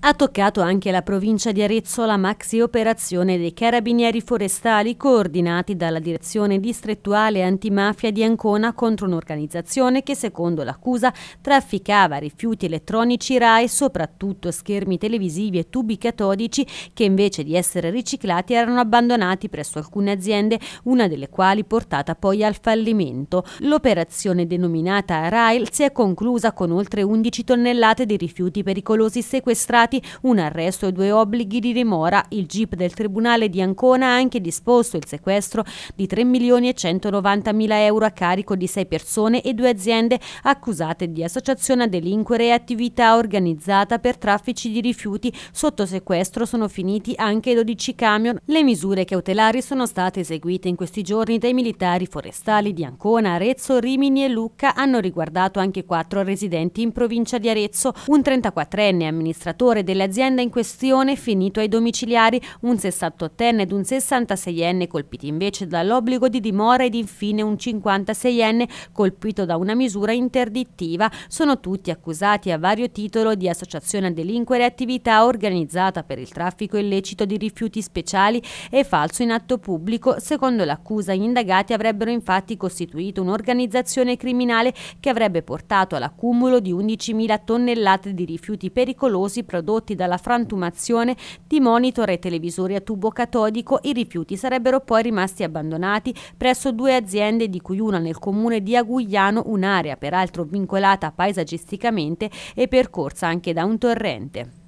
Ha toccato anche la provincia di Arezzo la maxi operazione dei carabinieri forestali coordinati dalla direzione distrettuale antimafia di Ancona contro un'organizzazione che secondo l'accusa trafficava rifiuti elettronici RAE, soprattutto schermi televisivi e tubi catodici che invece di essere riciclati erano abbandonati presso alcune aziende, una delle quali portata poi al fallimento. L'operazione denominata RAIL si è conclusa con oltre 11 tonnellate di rifiuti pericolosi sequestrati imputati, un arresto e due obblighi di dimora. Il GIP del Tribunale di Ancona ha anche disposto il sequestro di 3 milioni e 190 mila euro a carico di sei persone e due aziende accusate di associazione a delinquere e attività organizzata per traffici di rifiuti. Sotto sequestro sono finiti anche 12 camion. Le misure cautelari sono state eseguite in questi giorni dai militari forestali di Ancona, Arezzo, Rimini e Lucca. Hanno riguardato anche quattro residenti in provincia di Arezzo, un 34enne amministratore direttore dell'azienda in questione, finito ai domiciliari, un 68enne ed un 66enne colpiti invece dall'obbligo di dimora ed infine un 56enne colpito da una misura interdittiva. Sono tutti accusati a vario titolo di associazione a delinquere attività organizzata per il traffico illecito di rifiuti speciali e falso in atto pubblico. Secondo l'accusa gli indagati avrebbero infatti costituito un'organizzazione criminale che avrebbe portato all'accumulo di 11.000 tonnellate di rifiuti pericolosi prodotti prodotti dalla frantumazione di monitor e televisori a tubo catodico, i rifiuti sarebbero poi rimasti abbandonati presso due aziende di cui una nel comune di Agugliano, un'area peraltro vincolata paesaggisticamente e percorsa anche da un torrente.